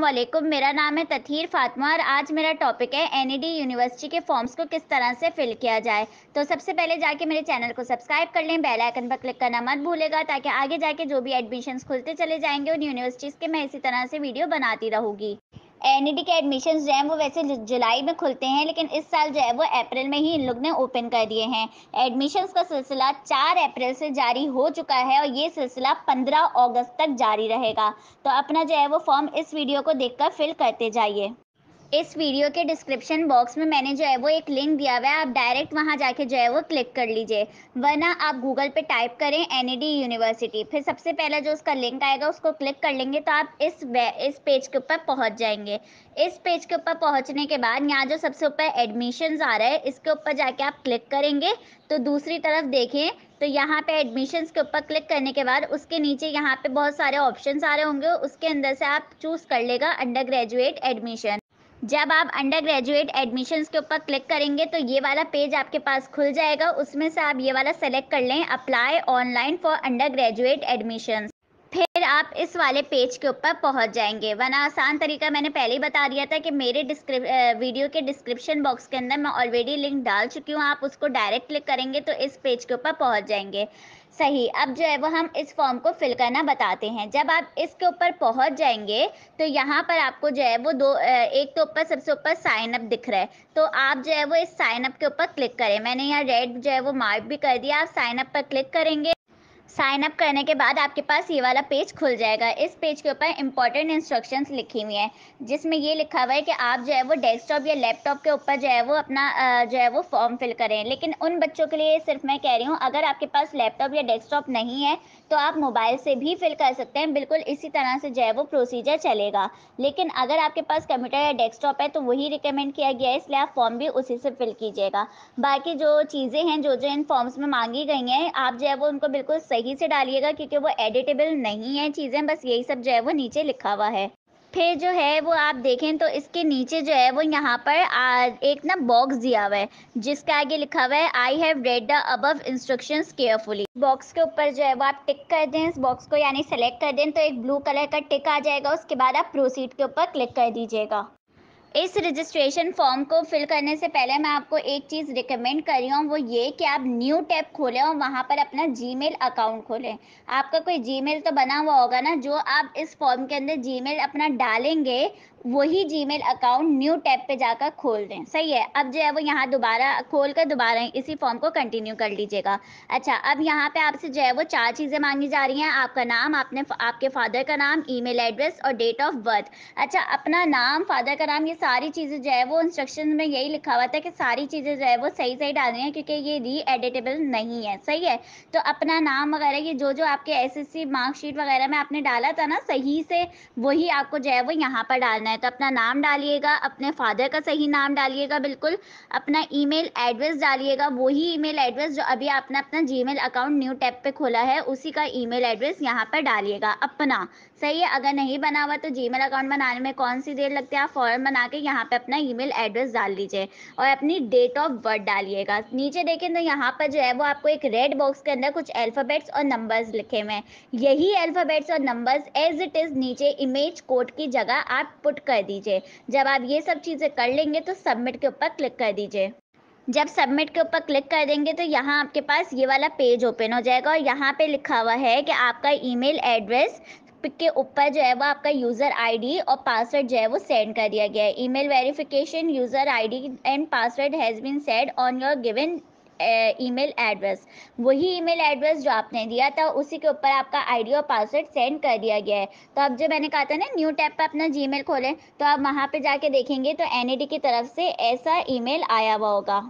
वालेकुम मेरा नाम है तथीर फातमा और आज मेरा टॉपिक है एन यूनिवर्सिटी e के फॉर्म्स को किस तरह से फिल किया जाए तो सबसे पहले जाके मेरे चैनल को सब्सक्राइब कर लें बेल आइकन पर क्लिक करना मत भूलेगा ताकि आगे जाके जो भी एडमिशन्स खुलते चले जाएंगे उन यूनिवर्सिटीज़ के मैं इसी तरह से वीडियो बनाती रहूँगी एन e के एडमिशन जो हैं वो वैसे जुलाई में खुलते हैं लेकिन इस साल जो है वो अप्रैल में ही इन लोग ने ओपन कर दिए हैं एडमिशन्स का सिलसिला चार अप्रैल से जारी हो चुका है और ये सिलसिला पंद्रह अगस्त तक जारी रहेगा तो अपना जो है वो फॉर्म इस वीडियो को देखकर फिल करते जाइए इस वीडियो के डिस्क्रिप्शन बॉक्स में मैंने जो है वो एक लिंक दिया हुआ है आप डायरेक्ट वहाँ जाके जो है वो क्लिक कर लीजिए वरना आप गूगल पे टाइप करें एन यूनिवर्सिटी e फिर सबसे पहला जो उसका लिंक आएगा उसको क्लिक कर लेंगे तो आप इस इस पेज के ऊपर पहुँच जाएंगे इस पेज के ऊपर पहुँचने के बाद यहाँ जो सबसे ऊपर एडमिशन्स आ रहा है इसके ऊपर जाके आप क्लिक करेंगे तो दूसरी तरफ देखें तो यहाँ पे एडमिशन्स के ऊपर क्लिक करने के बाद उसके नीचे यहाँ पे बहुत सारे ऑप्शंस आ रहे होंगे उसके अंदर से आप चूज़ कर लेगा अंडर ग्रेजुएट एडमिशन जब आप अंडर ग्रेजुएट एडमिशन्स के ऊपर क्लिक करेंगे तो ये वाला पेज आपके पास खुल जाएगा उसमें से आप ये वाला सेलेक्ट कर लें apply online for undergraduate admission फिर आप इस वाले पेज के ऊपर पहुंच जाएंगे वरना आसान तरीका मैंने पहले ही बता दिया था कि मेरे वीडियो के डिस्क्रिप्शन बॉक्स के अंदर मैं ऑलरेडी लिंक डाल चुकी हूँ आप उसको डायरेक्ट क्लिक करेंगे तो इस पेज के ऊपर पहुंच जाएंगे सही अब जो है वो हम इस फॉर्म को फिल करना बताते हैं जब आप इसके ऊपर पहुंच जाएंगे तो यहाँ पर आपको जो है वो दो एक तो ऊपर सबसे ऊपर साइन अप दिख रहा है तो आप जो है वो इस साइन अप के ऊपर क्लिक करें मैंने यहाँ रेड जो है वो मार्क भी कर दिया आप साइन अप पर क्लिक करेंगे साइन अप करने के बाद आपके पास ये वाला पेज खुल जाएगा इस पेज के ऊपर इंपॉर्टेंट इंस्ट्रक्शंस लिखी हुई हैं जिसमें ये लिखा हुआ है कि आप जो है वो डेस्कटॉप या लैपटॉप के ऊपर जो है वो अपना जो है वो फॉर्म फिल करें लेकिन उन बच्चों के लिए सिर्फ मैं कह रही हूँ अगर आपके पास लैपटॉप या डेस्कटॉप नहीं है तो आप मोबाइल से भी फिल कर सकते हैं बिल्कुल इसी तरह से जो है वो प्रोसीजर चलेगा लेकिन अगर आपके पास कंप्यूटर या डेस्कटॉप है तो वही रिकमेंड किया गया है इसलिए आप फॉर्म भी उसी से फिल कीजिएगा बाकी जो चीज़ें हैं जो जो इन फॉर्म्स में मांगी गई हैं आप जो है वो उनको बिल्कुल सही सही से डालिएगा क्योंकि वो एडिटेबल नहीं है चीज़ें बस यही सब जो है वो नीचे लिखा हुआ है फिर जो है वो आप देखें तो इसके नीचे जो है वो यहाँ पर आ, एक ना बॉक्स दिया हुआ है जिसके आगे लिखा हुआ है I have read the above instructions carefully box के ऊपर जो है वो आप टिक कर दें इस बॉक्स को यानी सेलेक्ट कर दें तो एक ब्लू कलर का टिक आ जाएगा उसके बाद आप प्रोसीड के ऊपर क्लिक कर दीजिएगा इस रजिस्ट्रेशन फॉर्म को फिल करने से पहले मैं आपको एक चीज़ रिकमेंड कर रही हूँ वो ये कि आप न्यू टैब खोलें और वहाँ पर अपना जीमेल अकाउंट खोलें आपका कोई जीमेल तो बना हुआ होगा ना जो आप इस फॉर्म के अंदर जीमेल अपना डालेंगे वही जीमेल अकाउंट न्यू टैब पे जाकर खोल दें सही है अब जो है वो यहाँ दोबारा खोल कर दोबारा इसी फॉर्म को कंटिन्यू कर लीजिएगा अच्छा अब यहाँ पे आपसे जो है वो चार चीज़ें मांगी जा रही हैं आपका नाम आपने आपके फादर का नाम ईमेल एड्रेस और डेट ऑफ बर्थ अच्छा अपना नाम फादर का नाम ये सारी चीज़ें जो है वो इंस्ट्रक्शन में यही लिखा हुआ था कि सारी चीज़ें जो है वो सही सही रही है क्योंकि ये री एडिटेबल नहीं है सही है तो अपना नाम वगैरह ये जो जो आपके एस मार्कशीट वगैरह में आपने डाला था ना सही से वही आपको जो है वो यहाँ पर डालना है है तो अपना नाम डालिएगा अपने फादर का सही नाम डालिएगा बिल्कुल अपना ईमेल एड्रेस डालिएगा वही ईमेल एड्रेस जो अभी आपने अपना जीमेल अकाउंट न्यू टैब पे खोला है उसी का ईमेल एड्रेस यहाँ पर डालिएगा अपना सही है अगर नहीं बना हुआ तो जी अकाउंट बनाने में कौन सी देर लगती है आप फॉर्म बना के यहाँ पे अपना ईमेल एड्रेस डाल दीजिए और अपनी डेट ऑफ बर्थ डालिएगा नीचे देखें तो यहाँ पर जो है वो आपको एक रेड बॉक्स के अंदर कुछ अल्फ़ाबेट्स और नंबर्स लिखे हुए हैं यही अल्फ़ाबेट्स और नंबर्स एज इट इज़ नीचे इमेज कोड की जगह आप पुट कर दीजिए जब आप ये सब चीज़ें कर लेंगे तो सबमिट के ऊपर क्लिक कर दीजिए जब सबमिट के ऊपर क्लिक कर देंगे तो यहाँ आपके पास ये वाला पेज ओपन हो जाएगा और यहाँ पे लिखा हुआ है कि आपका ईमेल एड्रेस के ऊपर जो है वो आपका यूज़र आईडी और पासवर्ड जो है वो सेंड कर दिया गया है email verification user ID and password has been sent on your given email address वही ईमेल एड्रेस जो आपने दिया था उसी के ऊपर आपका आईडी और पासवर्ड सेंड कर दिया गया है तो अब जो मैंने कहा था ना न्यू टैब पर अपना जीमेल खोलें तो आप वहाँ पे जाके देखेंगे तो डी की तरफ से ऐसा ईमेल आया हुआ होगा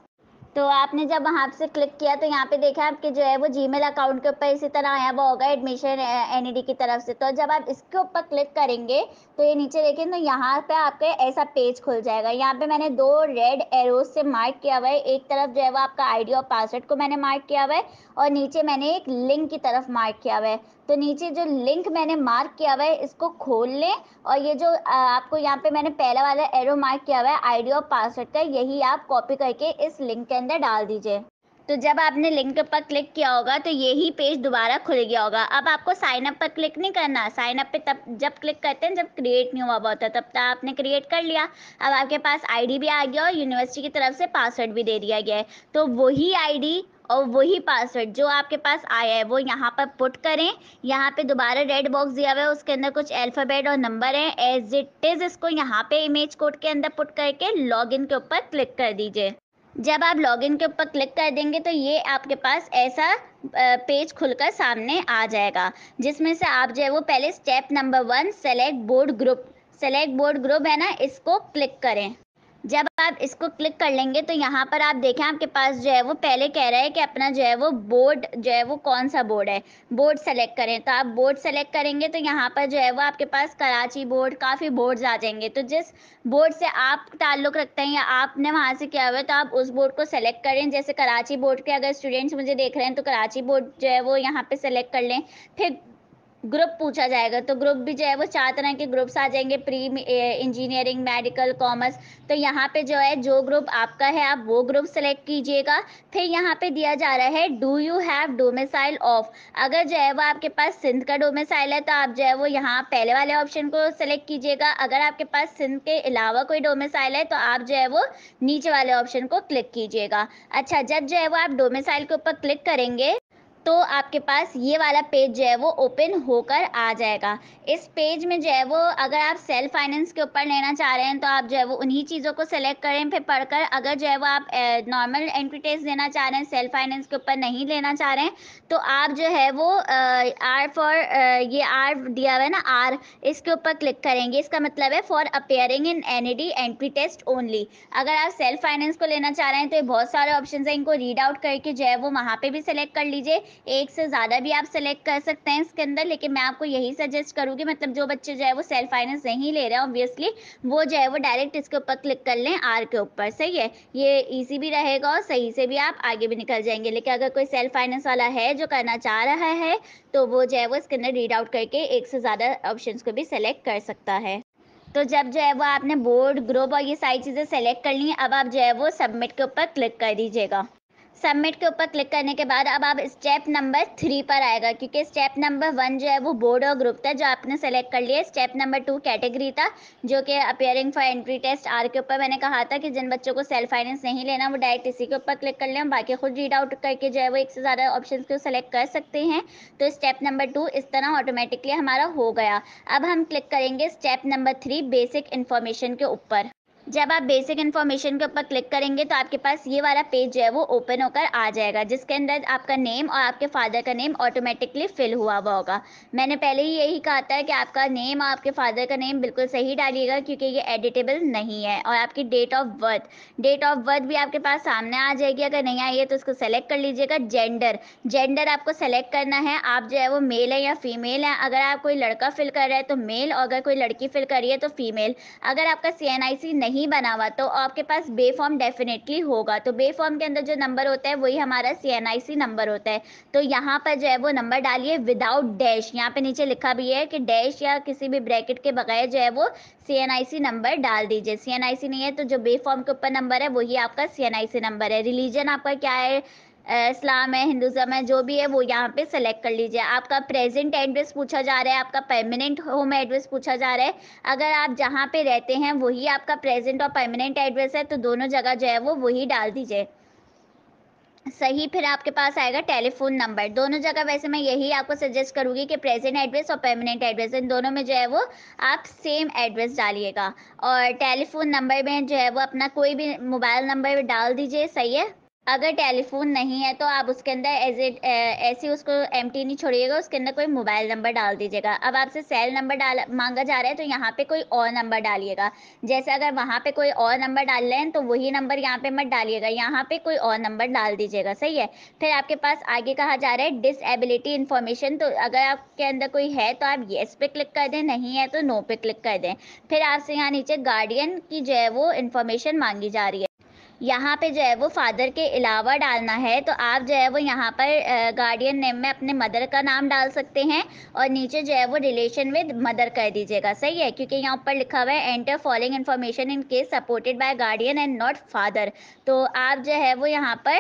तो आपने जब वहाँ से क्लिक किया तो यहाँ पे देखा आपके जो है वो जी अकाउंट के ऊपर इसी तरह आया हुआ होगा एडमिशन एन e की तरफ से तो जब आप इसके ऊपर क्लिक करेंगे तो ये नीचे देखें तो यहाँ पे आपका ऐसा पेज खुल जाएगा यहाँ पे मैंने दो रेड एरोज से मार्क किया हुआ है एक तरफ जो है वो आपका आईडी और पासवर्ड को मैंने मार्क किया हुआ है और नीचे मैंने एक लिंक की तरफ मार्क किया हुआ है तो नीचे जो लिंक मैंने मार्क किया हुआ है इसको खोल लें और ये जो आपको यहाँ पे मैंने पहला वाला एरो मार्क किया हुआ है आईडी और पासवर्ड का यही आप कॉपी करके इस लिंक के अंदर डाल दीजिए तो जब आपने लिंक पर क्लिक किया होगा तो यही पेज दोबारा खुल गया होगा अब आपको साइन अप पर क्लिक नहीं करना साइन अप पे तब जब क्लिक करते हैं जब क्रिएट नहीं हुआ बहुत होता तब तक तो आपने क्रिएट कर लिया अब आपके पास आईडी भी आ गया और यूनिवर्सिटी की तरफ से पासवर्ड भी दे दिया गया है तो वही आईडी और वही पासवर्ड जो आपके पास आया है वो यहाँ पर पुट करें यहाँ पे दोबारा रेड बॉक्स दिया हुआ है उसके अंदर कुछ अल्फ़ाबेट और नंबर हैं एज इट इज़ इसको यहाँ पे इमेज कोड के अंदर पुट करके लॉगिन के ऊपर क्लिक कर दीजिए जब आप लॉगिन के ऊपर क्लिक कर देंगे तो ये आपके पास ऐसा पेज खुलकर सामने आ जाएगा जिसमें से आप जो है वो पहले step number one select board group select board group है ना इसको क्लिक करें जब आप इसको क्लिक कर लेंगे तो यहाँ पर आप देखें आपके पास जो है वो पहले कह रहा है कि अपना जो है वो बोर्ड जो है वो कौन सा बोर्ड है बोर्ड सेलेक्ट करें तो आप बोर्ड सेलेक्ट करेंगे तो यहाँ पर जो है वो आपके पास कराची बोर्ड काफ़ी बोर्ड्स आ जाएंगे तो जिस बोर्ड से आप ताल्लुक़ रखते हैं या आपने वहाँ से किया हुआ है तो आप उस बोर्ड को सेलेक्ट करें जैसे कराची बोर्ड के अगर स्टूडेंट्स मुझे देख रहे हैं तो कराची बोर्ड जो है वो यहाँ पर सेलेक्ट कर लें फिर ग्रुप पूछा जाएगा तो ग्रुप भी जो है वो चार तरह के ग्रुप्स आ जाएंगे प्री इंजीनियरिंग मेडिकल कॉमर्स तो यहाँ पे जो है जो ग्रुप आपका है आप वो ग्रुप सेलेक्ट कीजिएगा फिर यहाँ पे दिया जा रहा है do you have domicile of अगर जो है वो आपके पास सिंध का डोमिसाइल है तो आप जो है वो यहाँ पहले वाले ऑप्शन को सेलेक्ट कीजिएगा अगर आपके पास सिंध के अलावा कोई डोमिसाइल है तो आप जो है वो नीचे वाले ऑप्शन को क्लिक कीजिएगा अच्छा जब जो है वो आप डोमिसाइल के ऊपर क्लिक करेंगे तो आपके पास ये वाला पेज जो है वो ओपन होकर आ जाएगा इस पेज में जो है वो अगर आप सेल्फ फाइनेंस के ऊपर लेना चाह रहे हैं तो आप जो है वो उन्हीं चीज़ों को सेलेक्ट करें फिर पढ़कर अगर जो है वो आप नॉर्मल एंट्री टेस्ट देना चाह रहे हैं सेल्फ फाइनेंस के ऊपर नहीं लेना चाह रहे हैं तो आप जो है वो आर फॉर ये आर दिया हुआ है ना आर इसके ऊपर क्लिक करेंगे इसका मतलब है for appearing in an entry test only अगर आप सेल्फ फाइनेंस को लेना चाह रहे हैं तो ये बहुत सारे ऑप्शन हैं इनको रीड आउट करके जो है वो वहाँ पर भी सेलेक्ट कर लीजिए एक से ज़्यादा भी आप सेलेक्ट कर सकते हैं इसके अंदर लेकिन मैं आपको यही सजेस्ट करूँगी मतलब जो बच्चे जो है वो सेल्फ फाइनेंस नहीं ले रहे हैं ऑब्वियसली वो जो है वो डायरेक्ट इसके ऊपर क्लिक कर लें आर के ऊपर सही है ये ईजी भी रहेगा और सही से भी आप आगे भी निकल जाएंगे लेकिन अगर कोई सेल्फ फाइनेंस वाला है जो करना चाह रहा है तो वो जो है वो इसके अंदर रीड आउट करके एक से ज़्यादा ऑप्शन को भी सेलेक्ट कर सकता है तो जब जो है वो आपने बोर्ड ग्रुप और ये सारी चीज़ें सेलेक्ट कर ली अब आप जो है वो सबमिट के ऊपर क्लिक कर दीजिएगा सबमिट के ऊपर क्लिक करने के बाद अब आप स्टेप नंबर थ्री पर आएगा क्योंकि स्टेप नंबर वन जो है वो बोर्ड और ग्रुप था जो आपने सेलेक्ट कर लिया स्टेप नंबर टू कैटेगरी था जो कि appearing for entry test are के ऊपर मैंने कहा था कि जिन बच्चों को सेल्फ फाइनेंस नहीं लेना वो डायरेक्ट इसी के ऊपर क्लिक कर लें बाकी खुद रीड आउट करके जो है वो एक से ज़्यादा ऑप्शन को सेलेक्ट कर सकते हैं तो स्टेप नंबर टू इस तरह ऑटोमेटिकली हमारा हो गया अब हम क्लिक करेंगे step number three basic information के ऊपर जब आप बेसिक इन्फॉर्मेशन के ऊपर क्लिक करेंगे तो आपके पास ये वाला पेज जो है वो ओपन होकर आ जाएगा जिसके अंदर आपका नेम और आपके फादर का नेम ऑटोमेटिकली फिल हुआ हुआ होगा मैंने पहले ही यही कहा था कि आपका नेम और आपके फादर का नेम बिल्कुल सही डालिएगा क्योंकि ये एडिटेबल नहीं है और आपकी date of birth date of birth भी आपके पास सामने आ जाएगी अगर नहीं आई है तो उसको सेलेक्ट कर लीजिएगा जेंडर जेंडर आपको सेलेक्ट करना है आप जो है वो मेल है या फीमेल है अगर आप कोई लड़का फिल कर रहे हैं तो मेल और अगर कोई लड़की फिल कर रही है तो फीमेल अगर आपका सी नहीं नहीं बना हुआ तो आपके पास बे फॉर्म डेफिनेटली होगा तो बे फॉर्म के अंदर जो नंबर होता है वही हमारा सी नंबर होता है तो यहाँ पर जो है वो नंबर डालिए विदाउट डैश यहाँ पे नीचे लिखा भी है कि डैश या किसी भी ब्रैकेट के बगैर जो है वो सी नंबर डाल दीजिए सी नहीं है तो जो बे फॉर्म के ऊपर नंबर है वही आपका सी नंबर है रिलीजन आपका क्या है इस्लाम है हिंदुज़म है जो भी है वो यहाँ पे सेलेक्ट कर लीजिए आपका प्रेजेंट एड्रेस पूछा जा रहा है आपका परमानेंट होम एड्रेस पूछा जा रहा है अगर आप जहाँ पे रहते हैं वही आपका प्रेजेंट और परमानेंट एड्रेस है तो दोनों जगह जो है वो वही डाल दीजिए सही फिर आपके पास आएगा टेलीफोन नंबर दोनों जगह वैसे मैं यही आपको सजेस्ट करूँगी कि प्रेजेंट एड्रेस और परमानेंट एड्रेस इन दोनों में जो है वो आप सेम एड्रेस डालिएगा और टेलीफोन नंबर में जो है वो अपना कोई भी मोबाइल नंबर डाल दीजिए सही है अगर टेलीफोन नहीं है तो आप उसके अंदर एज ए ऐसे उसको एम नहीं छोड़िएगा उसके अंदर कोई मोबाइल नंबर डाल दीजिएगा अब आपसे सेल नंबर डाल मांगा जा रहा है तो यहाँ पे कोई और नंबर डालिएगा जैसे अगर वहाँ पे कोई और नंबर डाल रहे हैं तो वही नंबर यहाँ पे मत डालिएगा यहाँ पे कोई और नंबर डाल दीजिएगा सही है फिर आपके पास आगे कहा जा रहा है डिसएबिलिटी इन्फॉर्मेशन तो अगर आपके अंदर कोई है तो आप येस पे क्लिक कर दें नहीं है तो नो पे क्लिक कर दें फिर आपसे यहाँ नीचे गार्डियन की जो है वो इन्फॉर्मेशन मांगी जा रही है यहाँ पे जो है वो फादर के अलावा डालना है तो आप जो है वो यहाँ पर गार्डियन नेम में अपने मदर का नाम डाल सकते हैं और नीचे जो है वो रिलेशन विद मदर कर दीजिएगा सही है क्योंकि यहाँ ऊपर लिखा हुआ है enter following information in case supported by guardian and not father तो आप जो है वो यहाँ पर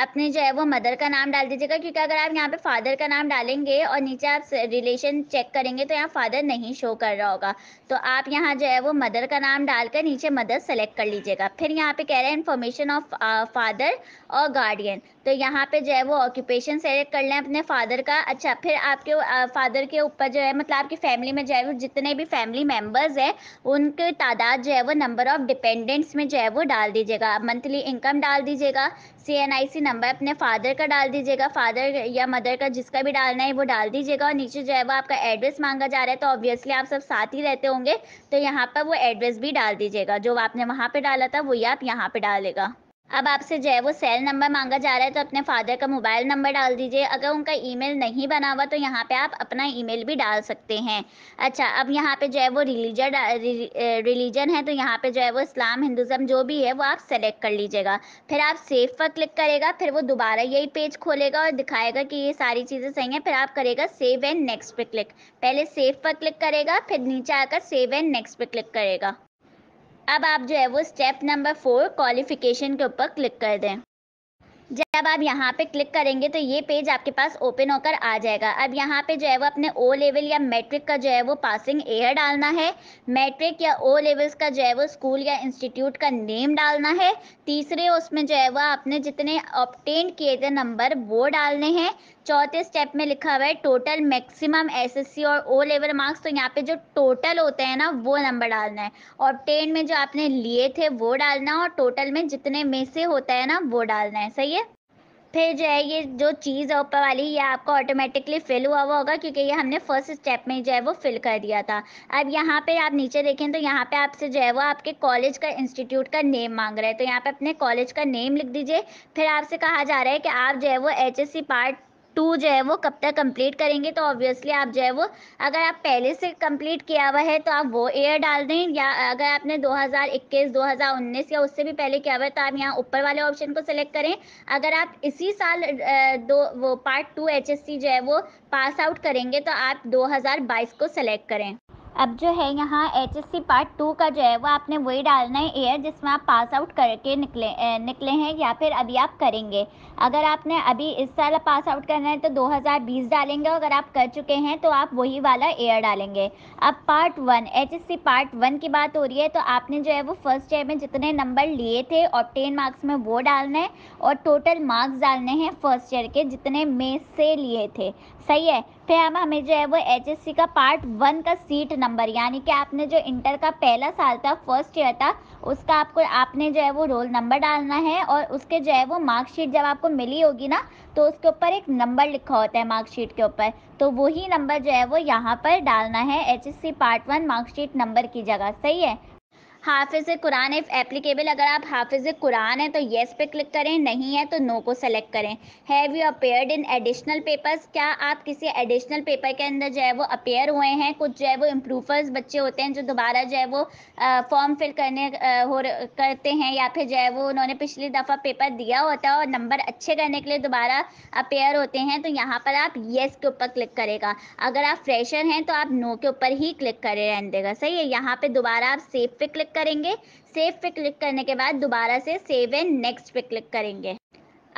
अपने जो है वो मदर का नाम डाल दीजिएगा क्योंकि अगर आप यहाँ पे फादर का नाम डालेंगे और नीचे आप रिलेशन चेक करेंगे तो यहाँ फादर नहीं शो कर रहा होगा तो आप यहाँ जो है वो मदर का नाम डालकर नीचे मदर सेलेक्ट कर लीजिएगा फिर यहाँ पे कह रहे हैं इन्फॉर्मेशन ऑफ फादर और गार्डियन तो यहाँ पे जो है वो ऑक्यूपेशन सेलेक्ट कर लें अपने फादर का अच्छा फिर आपके फादर के ऊपर जो है मतलब आपकी फैमिली में जो है वो जितने भी फैमिली मेम्बर्स हैं उनके तादाद जो है वो नंबर ऑफ डिपेंडेंट्स में जो है वो डाल दीजिएगा मंथली इनकम डाल दीजिएगा C N I C number अपने फादर का डाल दीजिएगा फादर या मदर का जिसका भी डालना है वो डाल दीजिएगा और नीचे जो है वो आपका एड्रेस मांगा जा रहा है तो ऑब्वियसली आप सब साथ ही रहते होंगे तो यहाँ पर वो एड्रेस भी डाल दीजिएगा जो आपने वहाँ पर डाला था वही आप यहाँ पर डालेगा अब आपसे जो है वो सेल नंबर मांगा जा रहा है तो अपने फादर का मोबाइल नंबर डाल दीजिए अगर उनका ईमेल नहीं बना हुआ तो यहाँ पे आप अपना ईमेल भी डाल सकते हैं अच्छा अब यहाँ पे जो है वो रिलीजन रिलीजन है तो यहाँ पे जो है वो इस्लाम हिंदुज़म जो भी है वो आप सेलेक्ट कर लीजिएगा फिर आप सेव पर क्लिक करेगा फिर वो दोबारा यही पेज खोलेगा और दिखाएगा कि ये सारी चीज़ें सही हैं फिर आप करेगा सेव एंड नेक्स्ट पर क्लिक पहले सेव पर क्लिक करेगा फिर नीचे आकर सेव एंड नेक्स्ट पर क्लिक करेगा अब आप जो है वो स्टेप नंबर फोर क्वालिफिकेशन के ऊपर क्लिक कर दें जब आप यहाँ पे क्लिक करेंगे तो ये पेज आपके पास ओपन होकर आ जाएगा अब यहाँ पे जो है वो अपने ओ लेवल या मैट्रिक का जो है वो पासिंग एयर डालना है मैट्रिक या ओ लेवल्स का जो है वो स्कूल या इंस्टीट्यूट का नेम डालना है तीसरे उसमें जो है वह आपने जितने ऑप्टेन किए थे नंबर वो डालने हैं चौथे स्टेप में लिखा हुआ है टोटल मैक्सिमम एसएससी और ओ लेवल मार्क्स तो यहाँ पे जो टोटल होते हैं ना वो नंबर डालना है और टेन में जो आपने लिए थे वो डालना है और टोटल में जितने में से होता है ना वो डालना है सही है फिर जो है ये जो चीज़ है ऊपर वाली ये आपको ऑटोमेटिकली फिल हुआ हुआ होगा क्योंकि ये हमने फर्स्ट स्टेप में जो है वो फिल कर दिया था अब यहाँ पे आप नीचे देखें तो यहाँ पे आपसे जो है वो आपके कॉलेज का इंस्टीट्यूट का नेम मांग रहा है तो यहाँ पे अपने कॉलेज का नेम लिख दीजिए फिर आपसे कहा जा रहा है कि आप जो है वो एच पार्ट टू जो है वो कब तक कंप्लीट करेंगे तो ऑब्वियसली आप जो है वो अगर आप पहले से कंप्लीट किया हुआ है तो आप वो ईयर डाल दें या अगर आपने 2021 2019 या उससे भी पहले किया हुआ है तो आप यहाँ ऊपर वाले ऑप्शन को सिलेक्ट करें अगर आप इसी साल दो वो पार्ट टू एच जो है वो पास आउट करेंगे तो आप 2022 को सिलेक्ट करें अब जो है यहाँ H S C part two का जो है वो आपने वही डालना है एयर जिसमें आप पास आउट करके निकले ए, निकले हैं या फिर अभी आप करेंगे अगर आपने अभी इस साल पास आउट करना है तो 2020 डालेंगे अगर आप कर चुके हैं तो आप वही वाला एयर डालेंगे अब part one H S C part one की बात हो रही है तो आपने जो है वो फर्स्ट ईयर में जितने नंबर लिए थे और टेन मार्क्स में वो डालना है और टोटल मार्क्स डालने हैं फर्स्ट ईयर के जितने में से लिए थे सही है फिर अब हमें जो है वो एच का पार्ट वन का सीट नंबर यानी कि आपने जो इंटर का पहला साल था फर्स्ट ईयर था उसका आपको आपने जो है वो रोल नंबर डालना है और उसके जो है वो मार्कशीट जब आपको मिली होगी ना तो उसके ऊपर एक नंबर लिखा होता है मार्कशीट के ऊपर तो वही नंबर जो है वो यहाँ पर डालना है H part one marksheet number की जगह सही है हाफिज कुरान इफ़ एप्लीकेबल अगर आप हाफिज कुरान हैं तो येस पे क्लिक करें नहीं है तो नो को सेलेक्ट करें have you appear in additional papers क्या आप किसी एडिशनल पेपर के अंदर जो है वो अपेयर हुए हैं कुछ जो है वो इम्प्रूवर्स बच्चे होते हैं जो दोबारा जो है वो फॉर्म फिल करने हो करते हैं या फिर जो है वो उन्होंने पिछली दफ़ा पेपर दिया होता है और नंबर अच्छे करने के लिए दोबारा अपेयर होते हैं तो यहाँ पर आप येस के ऊपर क्लिक करेगा अगर आप फ्रेशर हैं तो आप नो के ऊपर ही क्लिक करें रहने देगा सही है यहाँ पर दोबारा आप सेफ पे क्लिक करेंगे सेव पे क्लिक करने के बाद दोबारा से सेव एंड नेक्स्ट पे क्लिक करेंगे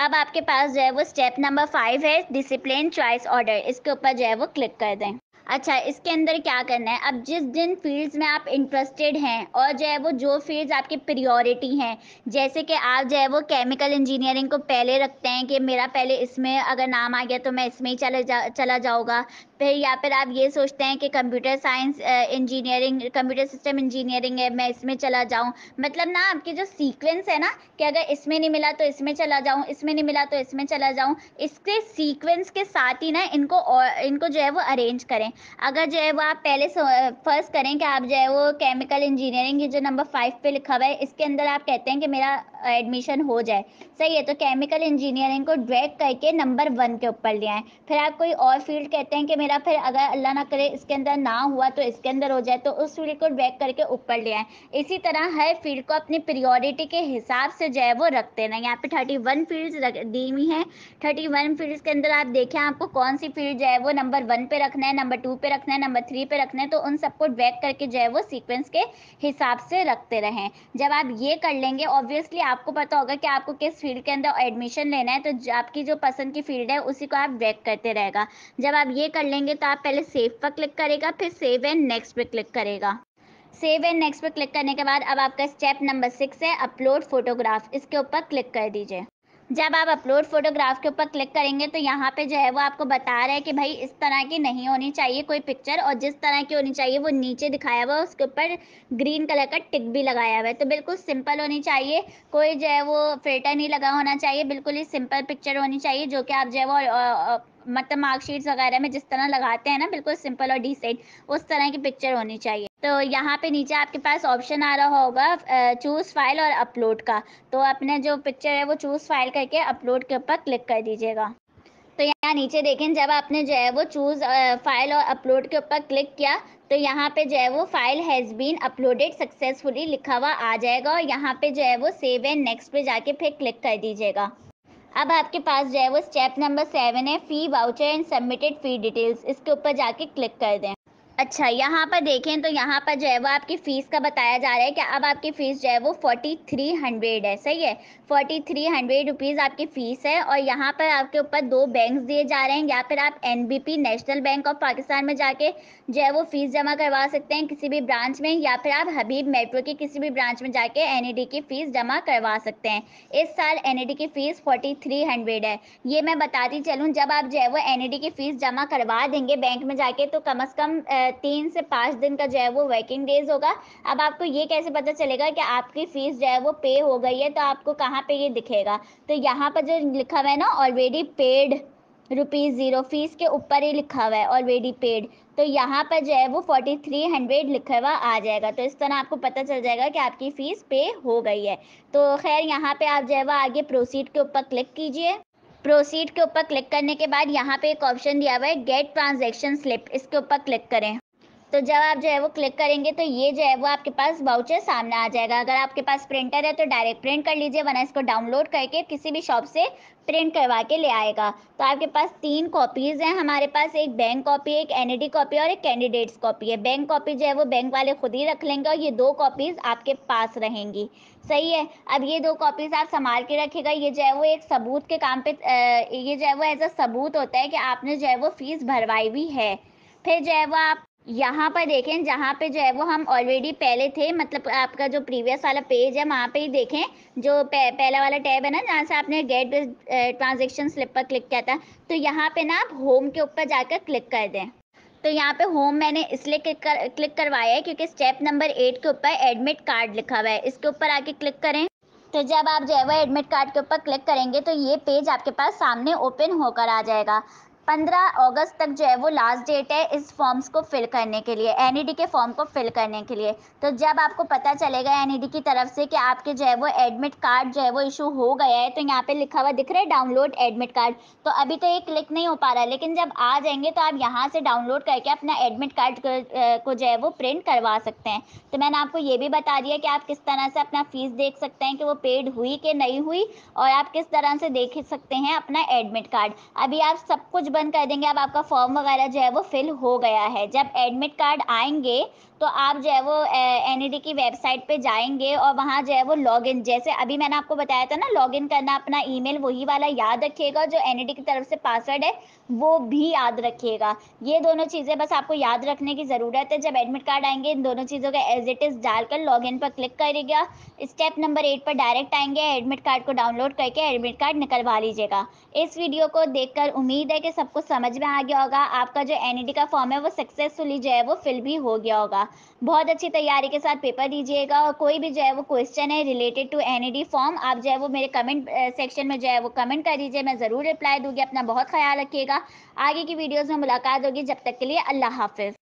अब आपके पास जो है वो स्टेप नंबर फाइव है डिसिप्लिन चॉइस ऑर्डर इसके ऊपर जो है वो क्लिक कर दें अच्छा इसके अंदर क्या करना है अब जिस जिन फील्ड्स में आप इंटरेस्टेड हैं और जो है वो जो फील्ड्स आपकी प्रियोरिटी हैं जैसे कि आप जो है वो केमिकल इंजीनियरिंग को पहले रखते हैं कि मेरा पहले इसमें अगर नाम आ गया तो मैं इसमें ही चला जा चला जाऊँगा फिर या फिर आप ये सोचते हैं कि computer science engineering computer system engineering है मैं इसमें चला जाऊँ मतलब ना आपके जो सीक्वेंस है ना कि अगर इसमें नहीं मिला तो इसमें चला जाऊँ इसमें नहीं मिला तो इसमें चला जाऊँ इसके सीक्वेंस के साथ ही ना इनको और इनको जो है वो अरेंज करें अगर जो है वो आप पहले फर्स्ट करें कि आप जो है वो केमिकल इंजीनियरिंग जो नंबर फाइव पे लिखा हुआ है इसके अंदर आप कहते हैं कि मेरा एडमिशन हो जाए सही है तो केमिकल इंजीनियरिंग को ड्रैग करके नंबर वन के ऊपर ले आए फिर आप कोई और फील्ड कहते हैं कि मेरा फिर अगर अल्लाह ना करे इसके अंदर ना हुआ तो इसके अंदर हो जाए तो उस फील्ड को ड्रैग करके ऊपर ले आए इसी तरह हर फील्ड को अपनी प्रियोरिटी के हिसाब से जो है वो रखते रहें यहाँ पे थर्टी वन फील्ड दी हुई हैं थर्टी वन फील्ड के अंदर आप देखें आपको कौन सी फील्ड जो है वो नंबर वन पे रखना है नंबर टू पे रखना है नंबर थ्री पे रखना है तो उन सबको ड्रैग करके जो है वो सीक्वेंस के हिसाब से रखते रहें जब आप ये कर लेंगे ऑब्वियसली आपको पता होगा कि आपको किस फील्ड के अंदर एडमिशन लेना है तो आपकी जो पसंद की फील्ड है उसी को आप ड्रैग करते रहेगा जब आप ये कर लेंगे तो आप पहले सेव पर क्लिक करेगा फिर सेव एंड नेक्स्ट पर क्लिक करेगा सेव एंड नेक्स्ट पर क्लिक करने के बाद अब आपका स्टेप नंबर सिक्स है अपलोड फोटोग्राफ इसके ऊपर क्लिक कर दीजिए जब आप अपलोड फोटोग्राफ के ऊपर क्लिक करेंगे तो यहाँ पे जो है वो आपको बता रहा है कि भाई इस तरह की नहीं होनी चाहिए कोई पिक्चर और जिस तरह की होनी चाहिए वो नीचे दिखाया हुआ है उसके ऊपर ग्रीन कलर का टिक भी लगाया हुआ है तो बिल्कुल सिंपल होनी चाहिए कोई जो है वो फिल्टर नहीं लगा होना चाहिए बिल्कुल ही सिंपल पिक्चर होनी चाहिए जो कि आप जो है वो मतलब मार्कशीट्स वगैरह में जिस तरह लगाते हैं ना बिल्कुल सिंपल और डिसेंट उस तरह की पिक्चर होनी चाहिए तो यहाँ पे नीचे आपके पास ऑप्शन आ रहा होगा चूज़ फाइल और अपलोड का तो अपने जो पिक्चर है वो चूज़ फाइल करके अपलोड के ऊपर क्लिक कर दीजिएगा तो यहाँ नीचे देखें जब आपने जो है वो चूज़ फाइल और अपलोड के ऊपर क्लिक किया तो यहाँ पे जो है वो file has been uploaded successfully लिखा हुआ आ जाएगा और यहाँ पे जो है वो सेव एंड नेक्स्ट पे जाके फिर क्लिक कर दीजिएगा अब आपके पास जो है वो स्टेप नंबर सेवन है fee voucher and submitted fee details इसके ऊपर जाके क्लिक कर दें अच्छा यहाँ पर देखें तो यहाँ पर जो है वो आपकी फ़ीस का बताया जा रहा है कि अब आपकी फ़ीस जो है वो फोर्टी थ्री हंड्रेड है सही है फोर्टी थ्री हंड्रेड रुपीज़ आपकी फ़ीस है और यहाँ पर आपके ऊपर दो बैंक दिए जा रहे हैं या फिर आप N B P National Bank of Pakistan में जाके जो है वो फ़ीस जमा करवा सकते हैं किसी भी ब्रांच में या फिर आप हबीब मेट्रो की किसी भी ब्रांच में जाके एन ई डी की फ़ीस जमा करवा सकते हैं इस साल एन ई डी की फ़ीस फोर्टी थ्री हंड्रेड है ये मैं बताती चलूँ जब आप जो है वो एन ई डी की फ़ीस जमा करवा देंगे बैंक में जाके तो कम अज़ कम तीन से पाँच दिन का जो है वो वर्किंग डेज होगा अब आपको ये कैसे पता चलेगा कि आपकी फ़ीस जो है वो पे हो गई है तो आपको कहाँ पे ये दिखेगा तो यहाँ पर जो लिखा हुआ है ना already paid rupees zero fees के ऊपर ही लिखा हुआ है ऑलरेडी पेड तो यहाँ पर जो है वो फोर्टी थ्री हंड्रेड लिखा हुआ आ जाएगा तो इस तरह आपको पता चल जाएगा कि आपकी फ़ीस पे हो गई है तो खैर यहाँ पे आप जो है वो आगे प्रोसीड के ऊपर क्लिक कीजिए प्रोसीड के ऊपर क्लिक करने के बाद यहाँ पे एक ऑप्शन दिया हुआ है गेट ट्रांजेक्शन स्लिप इसके ऊपर क्लिक करें तो जब आप जो है वो क्लिक करेंगे तो ये जो है वो आपके पास वाउचर सामने आ जाएगा अगर आपके पास प्रिंटर है तो डायरेक्ट प्रिंट कर लीजिए वरना इसको डाउनलोड करके किसी भी शॉप से प्रिंट करवा के ले आएगा तो आपके पास तीन कॉपीज़ हैं हमारे पास एक बैंक कॉपी एक एन कॉपी और एक कैंडिडेट्स कॉपी है बैंक कॉपी जो है वो बैंक वाले खुद ही रख लेंगे और ये दो कॉपीज़ आपके पास रहेंगी सही है अब ये दो कॉपीज़ आप संभाल के रखेगा ये जो है वो एक सबूत के काम पे ये जो है वो एज अ सबूत होता है कि आपने जो है वो फ़ीस भरवाई हुई है फिर जो है वो आप यहाँ पर देखें जहाँ पे जो है वो हम ऑलरेडी पहले थे मतलब आपका जो प्रीवियस वाला पेज है वहाँ पे ही देखें जो पहला वाला टैब है ना जहाँ से आपने गेट ट्रांजेक्शन स्लिप पर क्लिक किया था तो यहाँ पे ना आप होम के ऊपर जाकर क्लिक कर दें तो यहाँ पे होम मैंने इसलिए क्लिक कर क्लिक करवाया है क्योंकि स्टेप नंबर एट के ऊपर एडमिट कार्ड लिखा हुआ है इसके ऊपर आके क्लिक करें तो जब आप जो है वो एडमिट कार्ड के ऊपर क्लिक करेंगे तो ये पेज आपके पास सामने ओपन होकर आ जाएगा पंद्रह अगस्त तक जो है वो लास्ट डेट है इस फॉर्म्स को फिल करने के लिए एन e के फॉर्म को फिल करने के लिए तो जब आपको पता चलेगा एन e की तरफ से कि आपके जो है वो एडमिट कार्ड जो है वो इशू हो गया है तो यहाँ पे लिखा हुआ दिख रहा है डाउनलोड एडमिट कार्ड तो अभी तो ये क्लिक नहीं हो पा रहा लेकिन जब आ जाएंगे तो आप यहाँ से डाउनलोड करके अपना एडमिट कार्ड को जो है वो प्रिंट करवा सकते हैं तो मैंने आपको ये भी बता दिया कि आप किस तरह से अपना फीस देख सकते हैं कि वो पेड हुई कि नहीं हुई और आप किस तरह से देख सकते हैं अपना एडमिट कार्ड अभी आप सब कुछ बंद कर देंगे अब आपका फॉर्म वगैरह जो है वो फिल हो गया है जब एडमिट कार्ड आएंगे तो आप जो है वो एन e की वेबसाइट पे जाएंगे और वहाँ जो है वो लॉगिन जैसे अभी मैंने आपको बताया था ना लॉगिन करना अपना ईमेल वही वाला याद रखिएगा जो एन e की तरफ से पासवर्ड है वो भी याद रखिएगा ये दोनों चीज़ें बस आपको याद रखने की ज़रूरत है जब एडमिट कार्ड आएंगे इन दोनों चीज़ों का एज इट इज़ डालकर लॉगिन पर क्लिक करेगा स्टेप नंबर एट पर डायरेक्ट आएंगे एडमिट कार्ड को डाउनलोड करके एडमिट कार्ड निकलवा लीजिएगा इस वीडियो को कर उम्मीद है कि सब कुछ समझ में आ गया होगा आपका जो एन e का फॉर्म है वो सक्सेसफुली जो है वो फिल भी हो गया होगा बहुत अच्छी तैयारी के साथ पेपर दीजिएगा और कोई भी जो है वो क्वेश्चन है रिलेटेड टू एन फॉर्म आप जो है वो मेरे कमेंट सेक्शन में जो है वो कमेंट कर दीजिए मैं ज़रूर रिप्लाई दूंगी अपना बहुत ख्याल रखिएगा आगे की वीडियोज़ में मुलाकात होगी जब तक के लिए अल्लाह हाफिज़